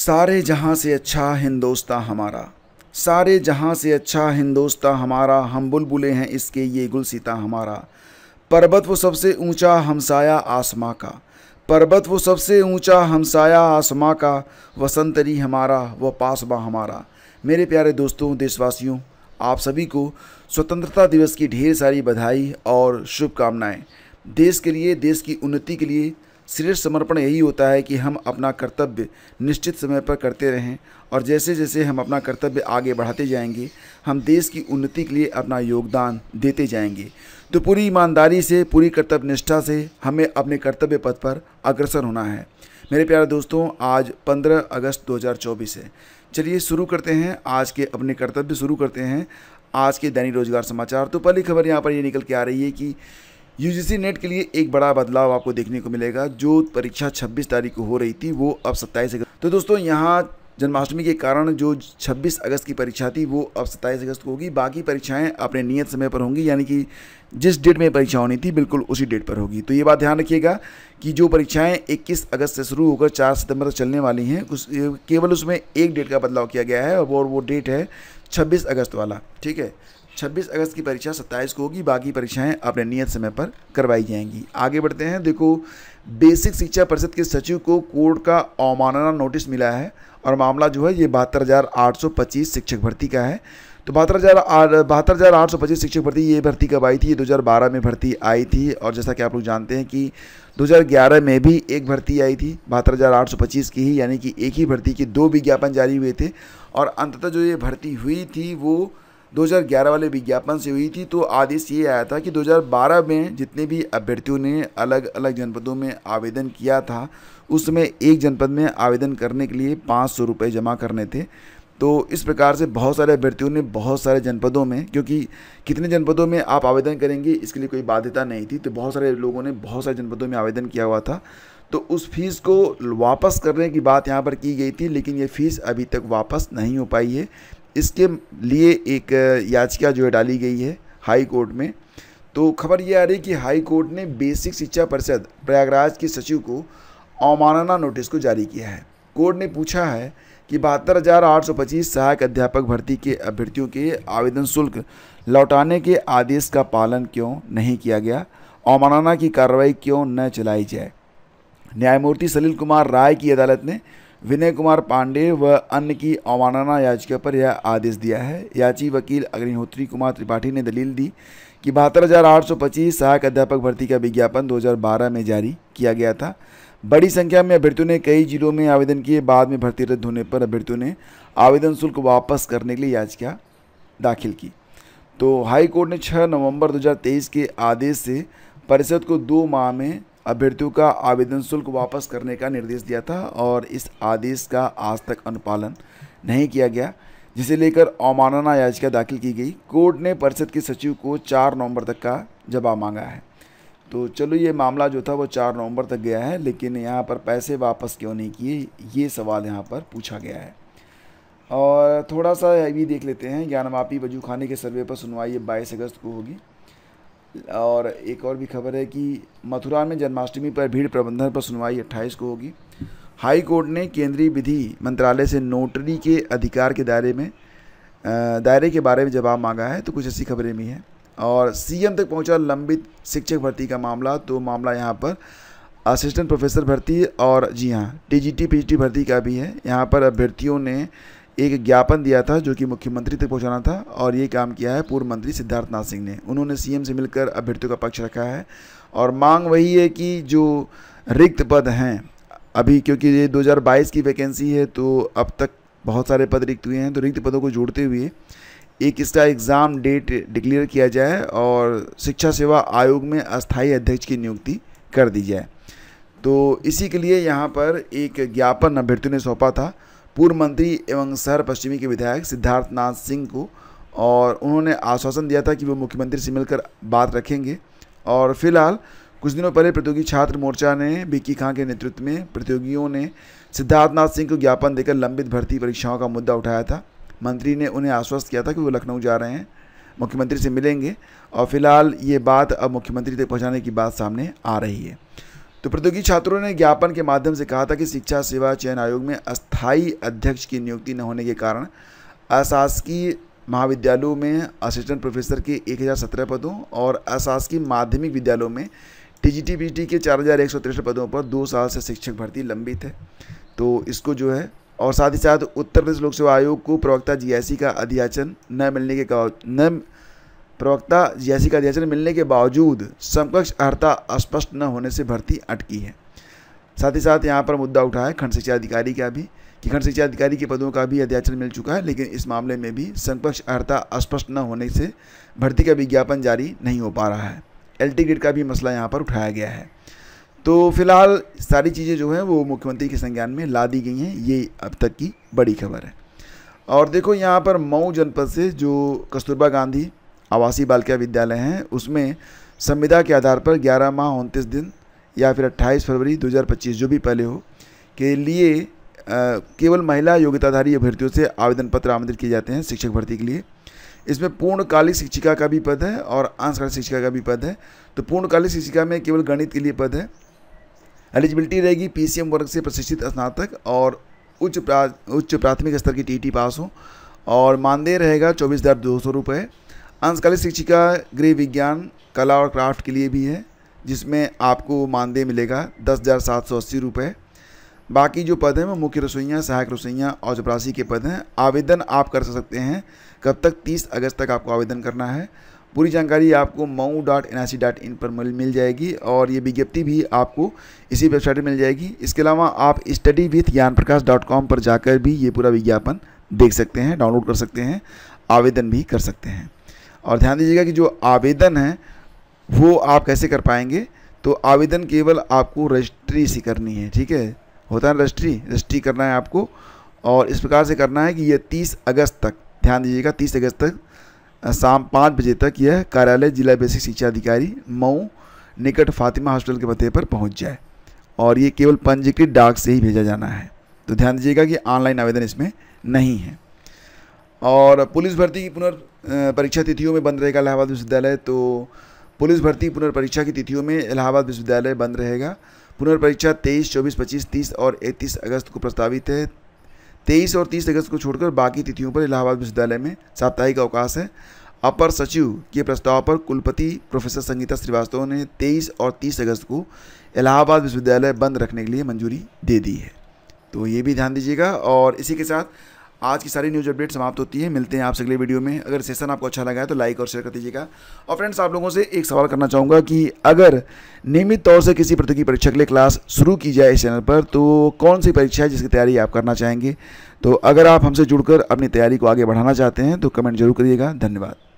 सारे जहाँ से अच्छा हिंदोस्ता हमारा सारे जहाँ से अच्छा हिंदोस्ता हमारा हम बुलबुले हैं इसके ये गुलसिता हमारा पर्वत वो सबसे ऊंचा हमसाया आसमां का पर्वत वो सबसे ऊंचा हमसाया आसमां का वसंतरी हमारा व पासबा हमारा मेरे प्यारे दोस्तों देशवासियों आप सभी को स्वतंत्रता दिवस की ढेर सारी बधाई और शुभकामनाएं देश के लिए देश की उन्नति के लिए श्रेष्ठ समर्पण यही होता है कि हम अपना कर्तव्य निश्चित समय पर करते रहें और जैसे जैसे हम अपना कर्तव्य आगे बढ़ाते जाएंगे हम देश की उन्नति के लिए अपना योगदान देते जाएंगे तो पूरी ईमानदारी से पूरी कर्तव्य निष्ठा से हमें अपने कर्तव्य पथ पर अग्रसर होना है मेरे प्यारे दोस्तों आज 15 अगस्त 2024 है चलिए शुरू करते हैं आज के अपने कर्तव्य शुरू करते हैं आज के दैनिक रोजगार समाचार तो पहली खबर यहाँ पर ये निकल के आ रही है कि यूजीसी नेट के लिए एक बड़ा बदलाव आपको देखने को मिलेगा जो परीक्षा 26 तारीख को हो रही थी वो अब 27 अगस्त तो दोस्तों यहाँ जन्माष्टमी के कारण जो 26 अगस्त की परीक्षा थी वो अब 27 अगस्त को होगी बाकी परीक्षाएं अपने नियत समय पर होंगी यानी कि जिस डेट में परीक्षा होनी थी बिल्कुल उसी डेट पर होगी तो ये बात ध्यान रखिएगा कि जो परीक्षाएं 21 अगस्त से शुरू होकर 4 सितंबर तक चलने वाली हैं उस केवल उसमें एक डेट का बदलाव किया गया है और वो डेट है छब्बीस अगस्त वाला ठीक है छब्बीस अगस्त की परीक्षा सत्ताईस को होगी बाकी परीक्षाएं अपने नियत समय पर करवाई जाएंगी आगे बढ़ते हैं देखो बेसिक शिक्षा परिषद के सचिव को कोर्ट का अवमानना नोटिस मिला है और मामला जो है ये बहत्तर हज़ार आठ सौ पच्चीस शिक्षक भर्ती का है तो बहत्तर हज़ार बहत्तर हज़ार आठ सौ पच्चीस शिक्षक भर्ती ये भर्ती कब आई थी ये 2012 में भर्ती आई थी और जैसा कि आप लोग जानते हैं कि 2011 में भी एक भर्ती आई थी बहत्तर हज़ार आठ सौ पच्चीस की ही यानी कि एक ही भर्ती के दो विज्ञापन जारी हुए थे और अंततः जो ये भर्ती हुई थी वो 2011 वाले विज्ञापन से हुई थी तो आदेश ये आया था कि 2012 में जितने भी अभ्यर्थियों ने अलग अलग जनपदों में आवेदन किया था उसमें एक जनपद में आवेदन करने के लिए पाँच सौ रुपये जमा करने थे तो इस प्रकार से बहुत सारे अभ्यर्थियों ने बहुत सारे जनपदों में क्योंकि कितने जनपदों में आप आवेदन करेंगे इसके लिए कोई बाध्यता नहीं थी तो बहुत सारे लोगों ने बहुत सारे जनपदों में आवेदन किया हुआ था तो उस फीस को वापस करने की बात यहाँ पर की गई थी लेकिन ये फीस अभी तक वापस नहीं हो पाई है इसके लिए एक याचिका जो है डाली गई है हाई कोर्ट में तो खबर ये आ रही है कि हाई कोर्ट ने बेसिक शिक्षा परिषद प्रयागराज के सचिव को अवमानना नोटिस को जारी किया है कोर्ट ने पूछा है कि बहत्तर हज़ार आठ सौ पच्चीस सहायक अध्यापक भर्ती के अभ्यर्थियों के आवेदन शुल्क लौटाने के आदेश का पालन क्यों नहीं किया गया अवमानना की कार्रवाई क्यों न चलाई जाए न्यायमूर्ति सलील कुमार राय की अदालत ने विनय कुमार पांडे व अन्य की अवमानना याचिका पर यह आदेश दिया है याची वकील अग्निहोत्री कुमार त्रिपाठी ने दलील दी कि बहत्तर हज़ार आठ सौ पच्चीस सहायक अध्यापक भर्ती का विज्ञापन 2012 में जारी किया गया था बड़ी संख्या में अभ्यर्थियों ने कई जिलों में आवेदन किए बाद में भर्ती रद्द होने पर अभ्यर्थियों ने आवेदन शुल्क वापस करने के लिए याचिका दाखिल की तो हाईकोर्ट ने छः नवम्बर दो के आदेश से परिषद को दो माह में अभ्यर्थियों का आवेदन शुल्क वापस करने का निर्देश दिया था और इस आदेश का आज तक अनुपालन नहीं किया गया जिसे लेकर अवमानना याचिका दाखिल की गई कोर्ट ने परिषद के सचिव को चार नवंबर तक का जवाब मांगा है तो चलो ये मामला जो था वो चार नवंबर तक गया है लेकिन यहाँ पर पैसे वापस क्यों नहीं किए ये सवाल यहाँ पर पूछा गया है और थोड़ा सा भी देख लेते हैं ज्ञानवापी खाने के सर्वे पर सुनवाई बाईस अगस्त को होगी और एक और भी खबर है कि मथुरा में जन्माष्टमी पर भीड़ प्रबंधन पर सुनवाई 28 को होगी हाई कोर्ट ने केंद्रीय विधि मंत्रालय से नोटरी के अधिकार के दायरे में दायरे के बारे में जवाब मांगा है तो कुछ ऐसी खबरें भी हैं और सीएम तक पहुंचा लंबित शिक्षक भर्ती का मामला तो मामला यहाँ पर असिस्टेंट प्रोफेसर भर्ती और जी हाँ टीजीटी पीजीटी भर्ती का भी है यहाँ पर अभ्यर्थियों ने एक ज्ञापन दिया था जो कि मुख्यमंत्री तक पहुंचाना था और ये काम किया है पूर्व मंत्री सिद्धार्थनाथ सिंह ने उन्होंने सीएम से मिलकर अभ्यर्थियों का पक्ष रखा है और मांग वही है कि जो रिक्त पद हैं अभी क्योंकि ये 2022 की वैकेंसी है तो अब तक बहुत सारे पद रिक्त हुए हैं तो रिक्त पदों को जोड़ते हुए एक इसका एग्ज़ाम डेट डिक्लेयर किया जाए और शिक्षा सेवा आयोग में अस्थायी अध्यक्ष की नियुक्ति कर दी जाए तो इसी के लिए यहाँ पर एक ज्ञापन अभ्यर्थियों ने सौंपा था पूर्व मंत्री एवं शहर पश्चिमी के विधायक सिद्धार्थनाथ सिंह को और उन्होंने आश्वासन दिया था कि वो मुख्यमंत्री से मिलकर बात रखेंगे और फिलहाल कुछ दिनों पहले प्रतियोगी छात्र मोर्चा ने बिक्की खां के नेतृत्व में प्रतियोगियों ने सिद्धार्थनाथ सिंह को ज्ञापन देकर लंबित भर्ती परीक्षाओं का मुद्दा उठाया था मंत्री ने उन्हें आश्वस्त किया था कि वो लखनऊ जा रहे हैं मुख्यमंत्री से मिलेंगे और फिलहाल ये बात अब मुख्यमंत्री तक पहुँचाने की बात सामने आ रही है तो प्रतियोगी छात्रों ने ज्ञापन के माध्यम से कहा था कि शिक्षा सेवा चयन आयोग में अस्थायी अध्यक्ष की नियुक्ति न होने के कारण अशासकीय महाविद्यालयों में असिस्टेंट प्रोफेसर के 1017 पदों और अशासकीय माध्यमिक विद्यालयों में टी के चार हज़ार एक सौ तिरसठ पदों पर दो साल से शिक्षक भर्ती लंबित है तो इसको जो है और साथ ही साथ उत्तर प्रदेश लोक सेवा आयोग को प्रवक्ता जीआईसी का अध्याचन न मिलने के न प्रवक्ता जैसी का अध्यक्षण मिलने के बावजूद समकक्ष अर्था स्पष्ट न होने से भर्ती अटकी है साथ ही साथ यहाँ पर मुद्दा उठा है खंड शिक्षा अधिकारी का भी कि खंड शिक्षा अधिकारी के पदों का भी अध्याचन मिल चुका है लेकिन इस मामले में भी समकक्ष अर्था स्पष्ट न होने से भर्ती का विज्ञापन जारी नहीं हो पा रहा है एल ग्रेड का भी मसला यहाँ पर उठाया गया है तो फिलहाल सारी चीज़ें जो हैं वो मुख्यमंत्री के संज्ञान में ला दी गई हैं ये अब तक की बड़ी खबर है और देखो यहाँ पर मऊ जनपद से जो कस्तूरबा गांधी आवासीय बालिका विद्यालय हैं उसमें संविदा के आधार पर 11 माह उनतीस दिन या फिर 28 फरवरी 2025 जो भी पहले हो के लिए केवल महिला योग्यताधारी अभ्यर्थियों से आवेदन पत्र आमंत्रित किए जाते हैं शिक्षक भर्ती के लिए इसमें पूर्णकालिक शिक्षिका का भी पद है और अंशकालिक शिक्षिका का भी पद है तो पूर्णकालिक शिक्षिका में केवल गणित के लिए पद है एलिजिबिलिटी रहेगी पी वर्ग से प्रशिक्षित स्नातक और उच्च प्रा, उच्च प्राथमिक स्तर की टी पास हो और मानदेय रहेगा चौबीस हज़ार दो सौ रुपये अंशकालिक शिक्षिका गृह विज्ञान कला और क्राफ्ट के लिए भी है जिसमें आपको मानदेय मिलेगा दस हज़ार सात सौ अस्सी रुपये बाकी जो पद हैं वो मुख्य रसोइयाँ सहायक रसोइयाँ और चपरासी के पद हैं आवेदन आप कर सकते हैं कब तक तीस अगस्त तक आपको आवेदन करना है पूरी जानकारी आपको Mau dot N I C dot in पर मिल जाएगी और ये विज्ञप्ति भी आपको इसी वेबसाइट पर मिल जाएगी इसके अलावा आप स्टडी विथ ज्ञान प्रकाश डॉट कॉम पर जाकर भी ये पूरा विज्ञापन देख सकते हैं डाउनलोड कर सकते हैं आवेदन भी कर सकते हैं और ध्यान दीजिएगा कि जो आवेदन है वो आप कैसे कर पाएंगे तो आवेदन केवल आपको रजिस्ट्री सी करनी है ठीक है होता है रजिस्ट्री रजिस्ट्री करना है आपको और इस प्रकार से करना है कि यह तीस अगस्त तक ध्यान दीजिएगा तीस अगस्त तक शाम पाँच बजे तक यह कार्यालय जिला बेसिक शिक्षा अधिकारी मऊ निकट फातिमा हॉस्पिटल के पते पर पहुंच जाए और ये केवल पंजीकृत डाक से ही भेजा जाना है तो ध्यान दीजिएगा कि ऑनलाइन आवेदन इसमें नहीं है और पुलिस भर्ती की पुनर् परीक्षा तिथियों में बंद रहेगा इलाहाबाद विश्वविद्यालय तो पुलिस भर्ती पुनर्परीक्षा की तिथियों में इलाहाबाद विश्वविद्यालय बंद रहेगा पुनर्परीक्षा तेईस चौबीस पच्चीस तीस और इकतीस अगस्त को प्रस्तावित है तेईस और तीस अगस्त को छोड़कर बाकी तिथियों पर इलाहाबाद विश्वविद्यालय में साप्ताहिक अवकाश है अपर सचिव के प्रस्ताव पर कुलपति प्रोफेसर संगीता श्रीवास्तव ने 23 और 30 अगस्त को इलाहाबाद विश्वविद्यालय बंद रखने के लिए मंजूरी दे दी है तो ये भी ध्यान दीजिएगा और इसी के साथ आज की सारी न्यूज़ अपडेट समाप्त होती है मिलते हैं आपसे अगले वीडियो में अगर सेशन आपको अच्छा लगा है तो लाइक और शेयर कर दीजिएगा और फ्रेंड्स आप लोगों से एक सवाल करना चाहूँगा कि अगर नियमित तौर से किसी प्रतियोगी परीक्षा के लिए क्लास शुरू की जाए इस चैनल पर तो कौन सी परीक्षा है जिसकी तैयारी आप करना चाहेंगे तो अगर आप हमसे जुड़कर अपनी तैयारी को आगे बढ़ाना चाहते हैं तो कमेंट जरूर करिएगा धन्यवाद